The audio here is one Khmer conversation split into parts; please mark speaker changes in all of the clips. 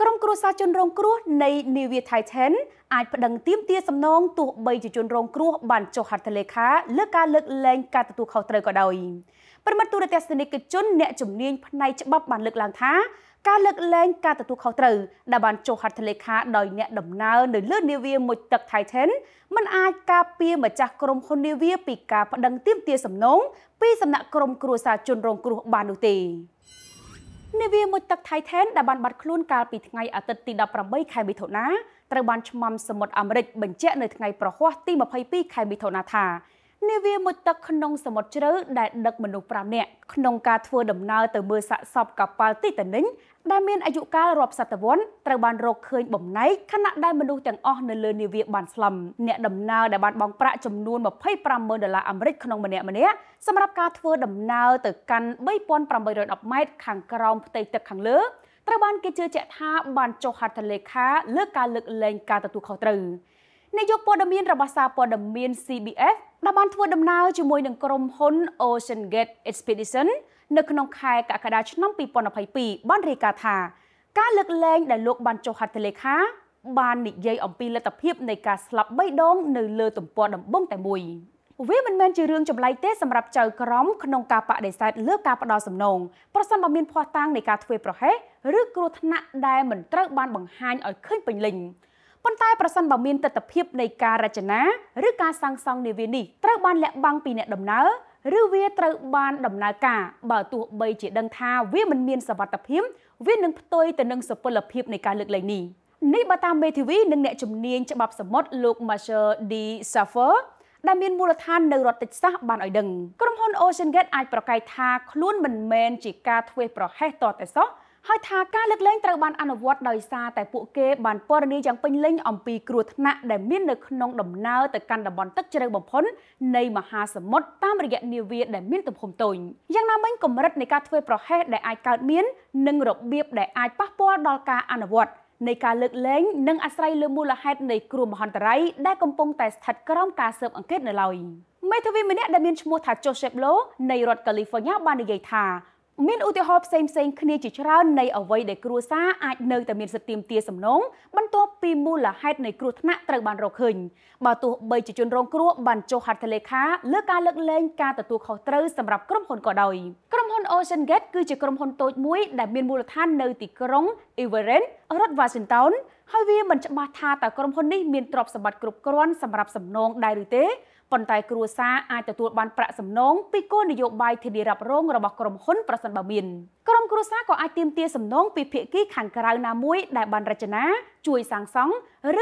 Speaker 1: ក្រុមគ្រួសារជនរងគ្រោះនៃនាវា Titan អាចប្តឹងទាមទារសំណងទោះបីជាជនរងគ្រោះ បានចុះហត្ថលេខាលើការលើកលែង ការទទួលខុសត្រូវក៏ដោយប្រមុខទូរទស្សនិកជន អ្នកជំនាញផ្នែកច្បាប់បានលើកឡើងថាការលើកលែងការទទួលខុសត្រូវដែលបានចុះហត្ថលេខាដោយអ្នកដំណើរនៅលើនាវាមុជទឹក Titan มันអាចការពារម្ចាស់ក្រុមហ៊ុននាវាពីការប្តឹងទាមទារសំណងពីសំណាក់ក្រុមគ្រួសារជនរងគ្រោះបាននោះទេនាវាមុជទឹក Titan ដែលបានបាត់ខ្លួនកាលពីថ្ងៃអាទិត្យទី18ខែមិថុនាត្រូវបានឆ្មាំសមុទ្រអាមេរិកបញ្ជាក់នៅថ្ងៃប្រហ័សទី22ខែមិថុនាថានាវាមុជទឹកក្នុងសមុទ្រជ្រៅដែលដឹកមនុស្ស5នាក់ក្នុងការធ្វើដំណើរទៅមើលសាកសពកប៉ាល់ Titanic ដែលមានអាយុកាលរាប់សតវត្សត្រូវបានរកឃើញបំណែកខណៈដែលមនុស្សទាំងអស់នៅលើនាវាបានស្លាប់អ្នកដំណើរដែលបានបង់ប្រាក់ចំនួន25,000ដុល្លារអាមេរិកក្នុងម្នាក់ម្នាក់សម្រាប់ការធ្វើដំណើរទៅកាន់3810ម៉ែត្រខាងក្រោមផ្ទៃទឹកខាងលើត្រូវបានគេជឿជាក់ថាបានចុះហត្ថលេខាលើការលើកលែងការទទួលខុសត្រូវនាយកព័ត៌មានរបស់សារព័ត៌មាន CBF ដែលបានធ្វើដំណើរជាមួយនឹងក្រុមហ៊ុន Ocean Gate Expedition នៅក្នុងខែកក្កដាឆ្នាំ2022បានរាយការណ៍ថាការលើកលែងដែលលោកបានចុះហត្ថលេខា បាននិយាយអំពីលទ្ធភាពនៃការស្លាប់3ដងនៅលើទំព័រដំបងតែមួយវាមិនមែនជារឿងចម្លែកទេសម្រាប់ចៅក្រមក្នុងការបដិសេធលើការផ្ដោសំណងប្រសិនបើមានភ័ស្តុតាងនៃការធ្វើប្រហែសឬគ្រោះថ្នាក់ដែលមិនត្រូវបានបង្ហាញឲ្យឃើញពេញលេញ។ប៉ុន្តែប្រសិនបើមានទស្សនវិជ្ជានៃការរចនាឬការសាងសង់នាវានេះត្រូវបានលាក់បាំងពីអ្នកដំណើរឬវាត្រូវបានដំណើរការបើទោះបីជាដឹងថាវាមិនមានសវត្ថភាពវានឹងផ្ទុយទៅនឹងសុពលភាពនៃការលើកលែងនេះនេះបើតាមមេធាវីនិងអ្នកជំនាញច្បាប់សមុទ្រលោក Marshall D Saffer ដែលមានមូលដ្ឋាននៅរដ្ឋតិចសាសបានឲ្យដឹងក្រុមហ៊ុន Ocean Gate អាចប្រកែកថាខ្លួនមិនមែនជាការធ្វេសប្រហែសតតែសោះហើយថាការលើកលែងត្រូវបានអនុវត្តដោយសារតែពួកគេបានពណ៌នាយ៉ាងពេញលេញអំពីគ្រោះថ្នាក់ដែលមាននៅក្នុងដំណើរទៅកាន់តំបន់ទឹកជ្រៅបំផុតនៃមហាសមុទ្រតាមរយៈនាវាដែលមានទំហំតូចយ៉ាងណាមិញកម្រិតនៃការធ្វើប្រហែសដែលអាចកើតមាននិងរបៀបដែលអាចប៉ះពាល់ដល់ការអនុវត្តនៃការលើកលែងនិងអាស្រ័យលើមូលហេតុនៃគ្រោះមហន្តរាយដែលកំពុងតែស្ថិតក្រោមការស៊ើបអង្កេតនៅឡើយមេធាវីម្នាក់ដែលមានឈ្មោះថា Joseph Low នៃរដ្ឋ California បាននិយាយថាមានឧទាហរណ៍ផ្សេងផ្សេងគ្នាជាច្រើននៃអ្វីដែលគ្រួសារអាចនៅតែមានសិទ្ធិទាមទារសំណងបន្ទាប់ពីមូលហេតុនៃគ្រោះថ្នាក់ត្រូវបានរកឃើញបើទោះបីជាជនរងគ្រោះបានចុះហត្ថលេខាលើការលើកលែងការទទួលខុសត្រូវសម្រាប់ក្រុមហ៊ុនក៏ដោយក្រុមហ៊ុន Ocean Gate គឺជាក្រុមហ៊ុនតូចមួយដែលមានមូលដ្ឋាននៅទីក្រុង Everett រដ្ឋ Washington ហើយវាមិនច្បាស់ថាតើក្រុមហ៊ុននេះមានទ្រព្យសម្បត្តិគ្រប់គ្រាន់សម្រាប់សំណងដែរឬទេប៉ុន្តែគ្រួសារអាចទទួលបានប្រាក់សំណងពីគោលនយោបាយធានារ៉ាប់រងរបស់ក្រុមហ៊ុនប្រសិនបើមានក្រុមគ្រួសារក៏អាចទាមទារសំណងពីភាគីខាងក្រៅណាមួយដែលបានរចនា ជួយសាងសង់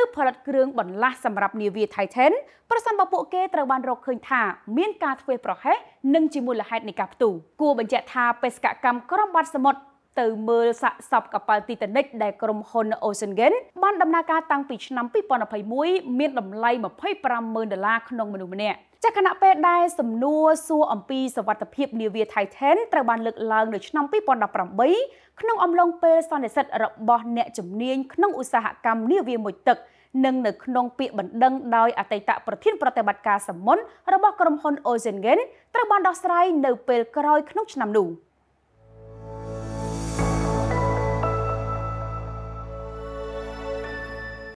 Speaker 1: ឬផលិតគ្រឿងបន្លាស់សម្រាប់នាវា Titan ប្រសិនបើពួកគេត្រូវបានរកឃើញថាមានការធ្វេសប្រហែសនិងជាមូលហេតុនៃការផ្ទុះគួរបញ្ជាក់ថាបេសកកម្មក្រុមបាត់សមុទ្រទៅមើលសាកសពកប៉ាល់ទីតានិកដែលក្រុមហ៊ុន Ocean Gain បានដំណើរការតាំងពីឆ្នាំ2021មានតម្លៃ250000ដុល្លារក្នុងមនុស្សម្នាក់ចាគណៈពេលដែលសំណួរសួរអំពីសវត្ថភាព នាវា Titan ត្រូវបានលើកឡើងនៅឆ្នាំ2018ក្នុងអំឡុងពេលសន្និសិទរបស់អ្នកជំនាញក្នុងឧស្សាហកម្មនាវាមួយទឹកនិងនៅក្នុងពាក្យបណ្ដឹងដោយអតីតប្រធានប្រតិបត្តិការសមុនរបស់ក្រុមហ៊ុន Ocean Gain ត្រូវបានដោះស្រាយនៅពេលក្រោយក្នុងឆ្នាំនោះ។